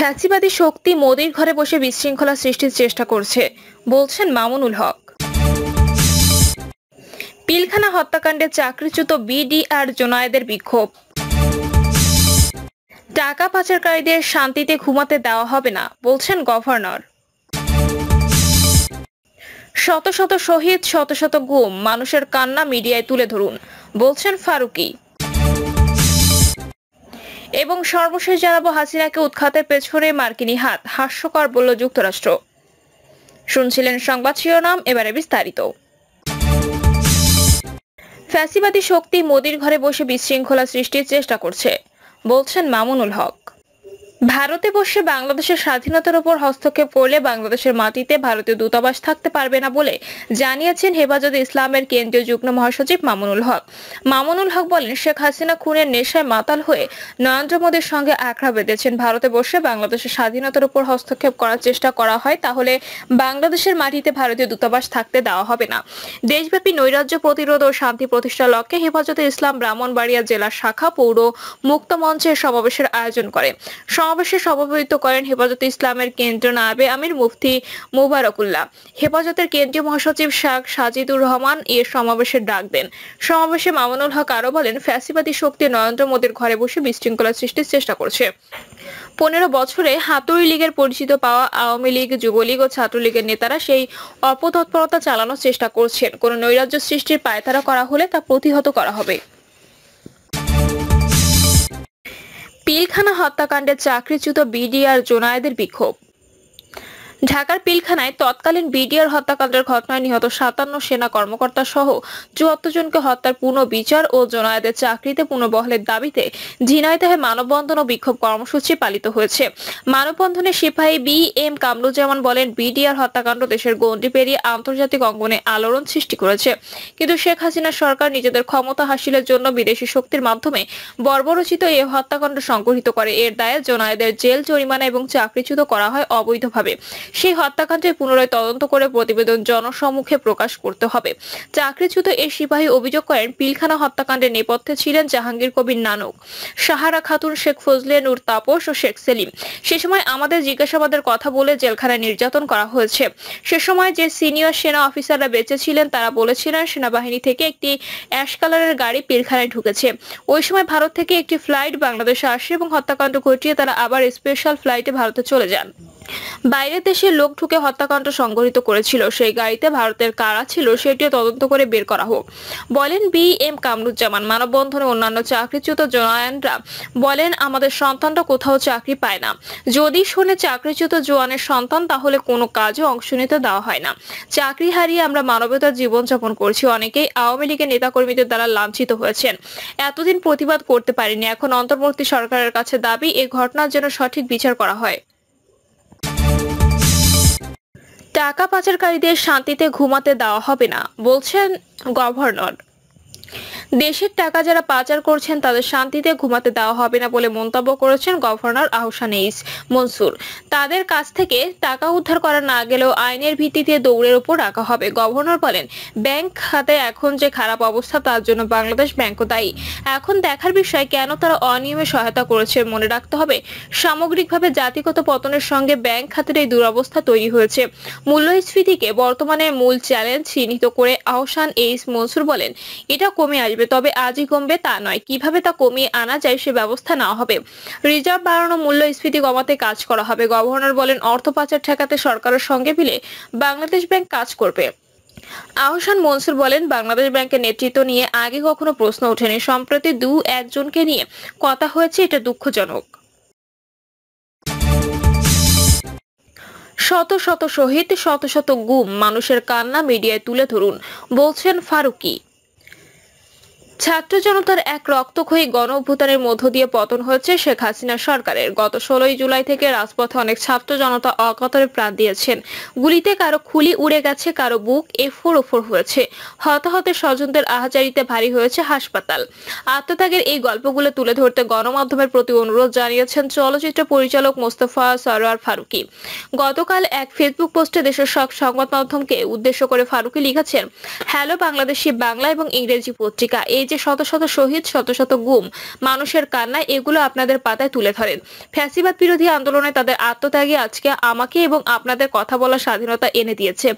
ফ্যাসিবাদী শক্তি মোদির ঘরে বসে বিশৃঙ্খলা সৃষ্টির চেষ্টা করছে বলছেন মামুনুল হক পিলখানা হত্যাকাণ্ডে চাকরিচ্যুত বিডিআর জোনায়েদের বিক্ষোভ টাকা পাচারকারীদের শান্তিতে ঘুমাতে দেওয়া হবে না বলছেন গভর্নর শত শত শহীদ শত শত গুম মানুষের কান্না মিডিয়ায় তুলে ধরুন বলছেন ফারুকি এবং সর্বশেষ জানাবো হাসিনাকে উৎখাতের পেছনে মার্কিনি হাত হাস্যকর বলল যুক্তরাষ্ট্র শুনছিলেন সংবাদ শিরোনাম এবারে বিস্তারিত ফ্যাসিবাদী শক্তি মোদির ঘরে বসে বিশৃঙ্খলা সৃষ্টির চেষ্টা করছে বলছেন মামুনুল হক ভারতে বসে বাংলাদেশের স্বাধীনতার উপর হস্তক্ষেপ করলে বাংলাদেশের মাটিতে ভারতীয় দূতাবাস থাকতে পারবে না বলে জানিয়েছেন হেফাজত ইসলামের কেন্দ্রীয় যুগ্ম মহাসচিব মামুনুল হক মামুনুল হক বলেন শেখ হাসিনা খুনের নেশায় মাতাল হয়ে নরেন্দ্র মোদীর সঙ্গে আখড়া বেঁধেছেন ভারতে বসে বাংলাদেশের স্বাধীনতার উপর হস্তক্ষেপ করার চেষ্টা করা হয় তাহলে বাংলাদেশের মাটিতে ভারতীয় দূতাবাস থাকতে দেওয়া হবে না দেশব্যাপী নৈরাজ্য প্রতিরোধ ও শান্তি প্রতিষ্ঠার লক্ষ্যে হেফাজতে ইসলাম ব্রাহ্মণবাড়িয়া জেলা শাখা পৌর মুক্ত মঞ্চের সমাবেশের আয়োজন করে সমাবেশে সভাপতিত্ব করেন হেফাজতে ইসলামের কেন্দ্রীয় নায়েবে আমির মুফতি মুবারকুল্লাহ হেফাজতের কেন্দ্রীয় মহাসচিব শাহ সাজিদুর রহমান এ সমাবেশের ডাক দেন সমাবেশে মামুনুল হক আরো বলেন ফ্যাসিবাদী শক্তি নরেন্দ্র মোদীর ঘরে বসে বিশৃঙ্খলা সৃষ্টির চেষ্টা করছে পনেরো বছরে হাতুড়ি লীগের পরিচিত পাওয়া আওয়ামী লীগ যুবলীগ ও ছাত্রলীগের নেতারা সেই অপতৎপরতা চালানোর চেষ্টা করছেন কোনো নৈরাজ্য সৃষ্টির পায়তারা করা হলে তা প্রতিহত করা হবে পিলখানা হত্যাকাণ্ডে চাকরিচ্যুত বিডিআর জোনায়েদের বিক্ষোভ ঢাকার পিলখানায় তৎকালীন বিডিআর হত্যাকাণ্ডের ঘটনায় নিহত সাতান্ন সেনা কর্মকর্তা সহ চুয়াত্তর জনকে হত্যার পুনঃ বিচার ও জোনায়েদের চাকরিতে পুনর্বহলের দাবিতে ঝিনাইদহে মানববন্ধন ও বিক্ষোভ কর্মসূচি পালিত হয়েছে মানববন্ধনে সিপাহী বি এম কামরুজ্জামান বলেন বিডিআর হত্যাকাণ্ড দেশের গণ্ডি পেরিয়ে আন্তর্জাতিক অঙ্গনে আলোড়ন সৃষ্টি করেছে কিন্তু শেখ হাসিনা সরকার নিজেদের ক্ষমতা হাসিলের জন্য বিদেশি শক্তির মাধ্যমে বর্বরচিত এ হত্যাকাণ্ড সংগঠিত করে এর দায়ে জোনায়েদের জেল জরিমানা এবং চাকরিচ্যুত করা হয় অবৈধভাবে সেই হত্যাকাণ্ডের পুনরায় তদন্ত করে প্রতিবেদন জনসম্মুখে প্রকাশ করতে হবে চাকরিচ্যুত এ সিপাহী অভিযোগ করেন পিলখানা হত্যাকাণ্ডের নেপথ্যে ছিলেন জাহাঙ্গীর কবির নানক সাহারা খাতুন শেখ ফজলে নূর তাপস ও শেখ সেলিম সে সময় আমাদের জিজ্ঞাসাবাদের কথা বলে জেলখানায় নির্যাতন করা হয়েছে সে সময় যে সিনিয়র সেনা অফিসাররা বেঁচে ছিলেন তারা বলেছিলেন সেনাবাহিনী থেকে একটি অ্যাশ কালারের গাড়ি পিলখানায় ঢুকেছে ওই সময় ভারত থেকে একটি ফ্লাইট বাংলাদেশে আসে এবং হত্যাকাণ্ড ঘটিয়ে তারা আবার স্পেশাল ফ্লাইটে ভারতে চলে যান বাইরের দেশে লোক ঢুকে হত্যাকাণ্ড সংঘটিত করেছিল সেই গাড়িতে ভারতের কারা ছিল সেটিও তদন্ত করে বের করা হোক বলেন বি এম কামরুজ্জামান মানববন্ধনে অন্যান্য চাকরিচ্যুত জোয়ানরা বলেন আমাদের সন্তানরা কোথাও চাকরি পায় না যদি শুনে চাকরিচ্যুত জোয়ানের সন্তান তাহলে কোনো কাজে অংশ নিতে দেওয়া হয় না চাকরি হারিয়ে আমরা মানবতার জীবনযাপন করছি অনেকেই আওয়ামী লীগের নেতাকর্মীদের দ্বারা লাঞ্ছিত হয়েছেন এতদিন প্রতিবাদ করতে পারিনি এখন অন্তর্বর্তী সরকারের কাছে দাবি এ ঘটনার জন্য সঠিক বিচার করা হয় টাকা পাচারকারীদের শান্তিতে ঘুমাতে দেওয়া হবে না বলছেন গভর্নর দেশের টাকা যারা পাচার করছেন তাদের শান্তিতে ঘুমাতে দেওয়া হবে না বলে মন্তব্য করেছেন গভর্নর আহসান এইস মনসুর তাদের কাছ থেকে টাকা উদ্ধার করা না গেলেও আইনের ভিত্তিতে দৌড়ের উপর রাখা হবে গভর্নর বলেন ব্যাংক খাতে এখন যে খারাপ অবস্থা তার জন্য বাংলাদেশ ব্যাংকও দায়ী এখন দেখার বিষয় কেন তারা অনিয়মে সহায়তা করেছে মনে রাখতে হবে সামগ্রিকভাবে জাতিগত পতনের সঙ্গে ব্যাংক খাতের এই দুরবস্থা তৈরি হয়েছে মূল্যস্ফীতিকে বর্তমানে মূল চ্যালেঞ্জ চিহ্নিত করে আহসান এইস মনসুর বলেন এটা কমে আসবে দেবে তবে আজই কমবে তা নয় কিভাবে তা কমিয়ে আনা যায় সে ব্যবস্থা নেওয়া হবে রিজার্ভ বাড়ানো মূল্যস্ফীতি কমাতে কাজ করা হবে গভর্নর বলেন অর্থ পাচার ঠেকাতে সরকারের সঙ্গে মিলে বাংলাদেশ ব্যাংক কাজ করবে আহসান মনসুর বলেন বাংলাদেশ ব্যাংকের নেতৃত্ব নিয়ে আগে কখনো প্রশ্ন ওঠেনি সম্প্রতি দু একজনকে নিয়ে কথা হয়েছে এটা দুঃখজনক শত শত শহীদ শত শত গুম মানুষের কান্না মিডিয়ায় তুলে ধরুন বলছেন ফারুকি ছাত্র জনতার এক রক্তক্ষয়ী গণ অভ্যুত্থানের মধ্য দিয়ে পতন হয়েছে শেখ হাসিনা সরকারের গত ষোলোই জুলাই থেকে রাজপথে অনেক ছাত্র জনতা অকাতরে প্রাণ দিয়েছেন গুলিতে কারো খুলি উড়ে গেছে কারো বুক এফোর ওফোর হয়েছে হতাহতের স্বজনদের আহাজারিতে ভারী হয়েছে হাসপাতাল আত্মত্যাগের এই গল্পগুলো তুলে ধরতে গণমাধ্যমের প্রতি অনুরোধ জানিয়েছেন চলচ্চিত্র পরিচালক মোস্তফা সরোয়ার ফারুকি গতকাল এক ফেসবুক পোস্টে দেশের সব সংবাদ মাধ্যমকে উদ্দেশ্য করে ফারুকি লিখেছেন হ্যালো বাংলাদেশি বাংলা এবং ইংরেজি পত্রিকা এই যে শত শত শহীদ শত শত গুম মানুষের কান্না এগুলো আপনাদের পাতায় তুলে ধরেন ফ্যাসিবাদ বিরোধী আন্দোলনে তাদের আত্মত্যাগে আজকে আমাকে এবং আপনাদের কথা বলার স্বাধীনতা এনে দিয়েছে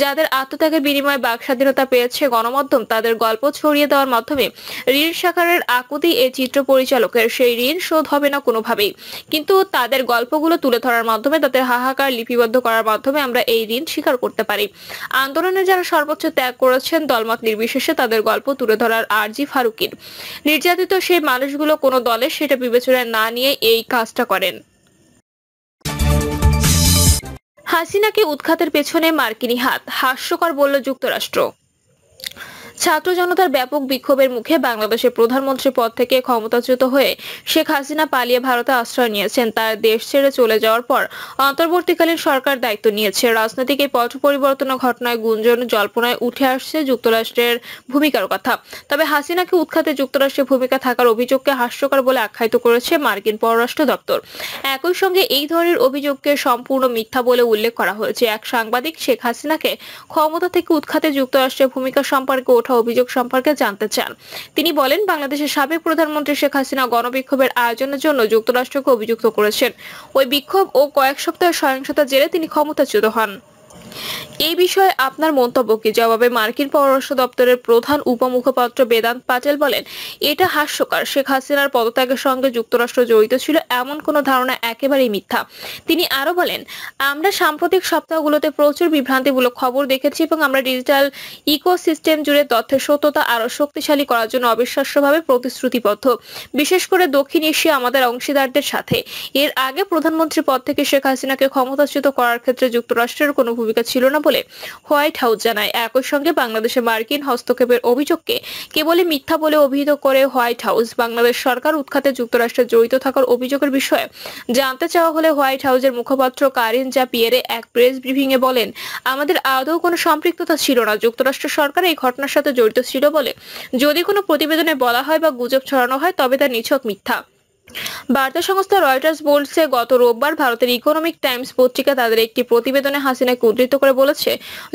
যাদের আত্মত্যাগের বিনিময়ে বাক স্বাধীনতা পেয়েছে গণমাধ্যম তাদের গল্প ছড়িয়ে দেওয়ার মাধ্যমে ঋণ সাকারের আকুতি এ চিত্র পরিচালকের সেই ঋণ শোধ হবে না কোনোভাবেই কিন্তু তাদের গল্পগুলো তুলে ধরার মাধ্যমে তাদের হাহাকার লিপিবদ্ধ করার মাধ্যমে আমরা এই ঋণ স্বীকার করতে পারি আন্দোলনে যারা সর্বোচ্চ ত্যাগ করেছেন দলমত নির্বিশেষে তাদের গল্প তুলে ধরার আর্জি গাজী ফারুকির নির্যাতিত সেই মানুষগুলো কোনো দলের সেটা বিবেচনায় না নিয়ে এই কাজটা করেন হাসিনাকে উৎখাতের পেছনে মার্কিনি হাত হাস্যকর বলল যুক্তরাষ্ট্র ছাত্র জনতার ব্যাপক বিক্ষোভের মুখে বাংলাদেশের প্রধানমন্ত্রী পদ থেকে ক্ষমতাচ্যুত হয়ে শেখ হাসিনা পালিয়ে ভারতে আশ্রয় নিয়েছেন তার দেশ ছেড়ে চলে যাওয়ার পর অন্তর্বর্তীকালীন সরকার দায়িত্ব নিয়েছে রাজনৈতিক এই পথ পরিবর্তনের ঘটনায় গুঞ্জন জল্পনায় উঠে আসছে যুক্তরাষ্ট্রের ভূমিকার কথা তবে হাসিনাকে উৎখাতে যুক্তরাষ্ট্রের ভূমিকা থাকার অভিযোগকে হাস্যকর বলে আখ্যায়িত করেছে মার্কিন পররাষ্ট্র দপ্তর একই সঙ্গে এই ধরনের অভিযোগকে সম্পূর্ণ মিথ্যা বলে উল্লেখ করা হয়েছে এক সাংবাদিক শেখ হাসিনাকে ক্ষমতা থেকে উৎখাতে যুক্তরাষ্ট্রের ভূমিকা সম্পর্কে ওঠা ওঠা অভিযোগ সম্পর্কে জানতে চান তিনি বলেন বাংলাদেশের সাবেক প্রধানমন্ত্রী শেখ হাসিনা গণবিক্ষোভের আয়োজনের জন্য যুক্তরাষ্ট্রকে অভিযুক্ত করেছেন ওই বিক্ষোভ ও কয়েক সপ্তাহের সহিংসতা জেরে তিনি ক্ষমতাচ্যুত হন এই বিষয়ে আপনার মন্তব্য কি জবাবে মার্কিন পররাষ্ট্র দপ্তরের প্রধান উপমুখপাত্র বেদান্ত পাটেল বলেন এটা হাস্যকর শেখ হাসিনার পদত্যাগের সঙ্গে যুক্তরাষ্ট্র জড়িত ছিল এমন কোনো ধারণা একেবারেই মিথ্যা তিনি আরো বলেন আমরা সাম্প্রতিক সপ্তাহগুলোতে প্রচুর বিভ্রান্তিমূলক খবর দেখেছি এবং আমরা ডিজিটাল ইকোসিস্টেম জুড়ে তথ্যের সত্যতা আরো শক্তিশালী করার জন্য অবিশ্বাস্যভাবে প্রতিশ্রুতিবদ্ধ বিশেষ করে দক্ষিণ এশিয়া আমাদের অংশীদারদের সাথে এর আগে প্রধানমন্ত্রী পদ থেকে শেখ হাসিনাকে ক্ষমতাচ্যুত করার ক্ষেত্রে যুক্তরাষ্ট্রের কোনো ভূমিকা ভূমিকা ছিল না বলে হোয়াইট হাউস জানায় একই সঙ্গে বাংলাদেশে মার্কিন হস্তক্ষেপের অভিযোগকে কেবলই মিথ্যা বলে অভিহিত করে হোয়াইট হাউস বাংলাদেশ সরকার উৎখাতে যুক্তরাষ্ট্রে জড়িত থাকার অভিযোগের বিষয়ে জানতে চাওয়া হলে হোয়াইট হাউসের মুখপাত্র কারিন পিয়ারে এক প্রেস ব্রিফিং এ বলেন আমাদের আদৌ কোনো সম্পৃক্ততা ছিল না যুক্তরাষ্ট্র সরকার এই ঘটনার সাথে জড়িত ছিল বলে যদি কোনো প্রতিবেদনে বলা হয় বা গুজব ছড়ানো হয় তবে তা নিছক মিথ্যা বার্তা সংস্থা রয়টার্স বলছে গত রোববার ভারতের ইকোনমিক টাইমস পত্রিকা তাদের একটি প্রতিবেদনে হাসিনাকে উদ্ধৃত করে বলেছে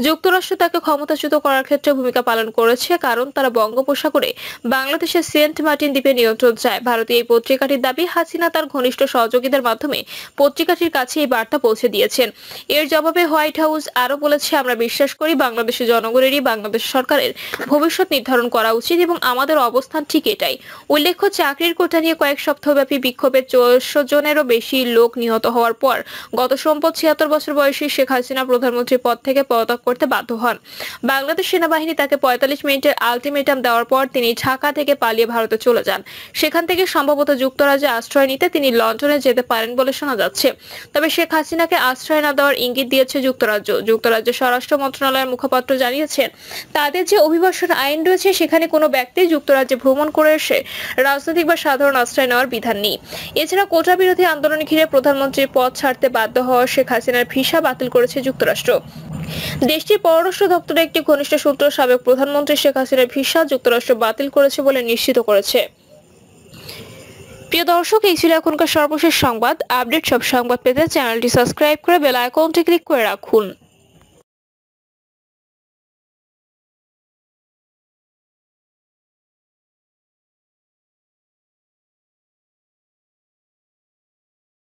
যুক্তরাষ্ট্র তাকে ক্ষমতাচ্যুত করার ক্ষেত্রে ভূমিকা পালন করেছে কারণ তারা বঙ্গোপসাগরে বাংলাদেশের সেন্ট মার্টিন দ্বীপে নিয়ন্ত্রণ চায় ভারতীয় এই পত্রিকাটির দাবি হাসিনা তার ঘনিষ্ঠ সহযোগীদের মাধ্যমে পত্রিকাটির কাছে এই বার্তা পৌঁছে দিয়েছেন এর জবাবে হোয়াইট হাউস আরও বলেছে আমরা বিশ্বাস করি বাংলাদেশের জনগণেরই বাংলাদেশ সরকারের ভবিষ্যৎ নির্ধারণ করা উচিত এবং আমাদের অবস্থান ঠিক এটাই উল্লেখ্য চাকরির কোটা নিয়ে কয়েক সপ্তাহ দেশব্যাপী বিক্ষোভে চৌশো জনেরও বেশি লোক নিহত হওয়ার পর গত সম্পদ ছিয়াত্তর বছর বয়সী শেখ হাসিনা প্রধানমন্ত্রী পদ থেকে পদত্যাগ করতে বাধ্য হন বাংলাদেশ সেনাবাহিনী তাকে পঁয়তাল্লিশ মিনিটের আলটিমেটাম দেওয়ার পর তিনি ঢাকা থেকে পালিয়ে ভারতে চলে যান সেখান থেকে সম্ভবত যুক্তরাজ্যে আশ্রয় নিতে তিনি লন্ডনে যেতে পারেন বলে শোনা যাচ্ছে তবে শেখ হাসিনাকে আশ্রয় না দেওয়ার ইঙ্গিত দিয়েছে যুক্তরাজ্য যুক্তরাজ্যের স্বরাষ্ট্র মন্ত্রণালয়ের মুখপাত্র জানিয়েছেন তাদের যে অভিবাসন আইন রয়েছে সেখানে কোনো ব্যক্তি যুক্তরাজ্যে ভ্রমণ করে এসে রাজনৈতিক বা সাধারণ আশ্রয় নেওয়ার বিধান হননি এছাড়া কোটা বিরোধী আন্দোলন ঘিরে প্রধানমন্ত্রীর পদ ছাড়তে বাধ্য হওয়া শেখ হাসিনার ভিসা বাতিল করেছে যুক্তরাষ্ট্র দেশটির পররাষ্ট্র দপ্তরের একটি ঘনিষ্ঠ সূত্র সাবেক প্রধানমন্ত্রী শেখ হাসিনার ভিসা যুক্তরাষ্ট্র বাতিল করেছে বলে নিশ্চিত করেছে প্রিয় দর্শক এই ছিল এখনকার সর্বশেষ সংবাদ আপডেট সব সংবাদ পেতে চ্যানেলটি সাবস্ক্রাইব করে বেল আইকনটি ক্লিক করে রাখুন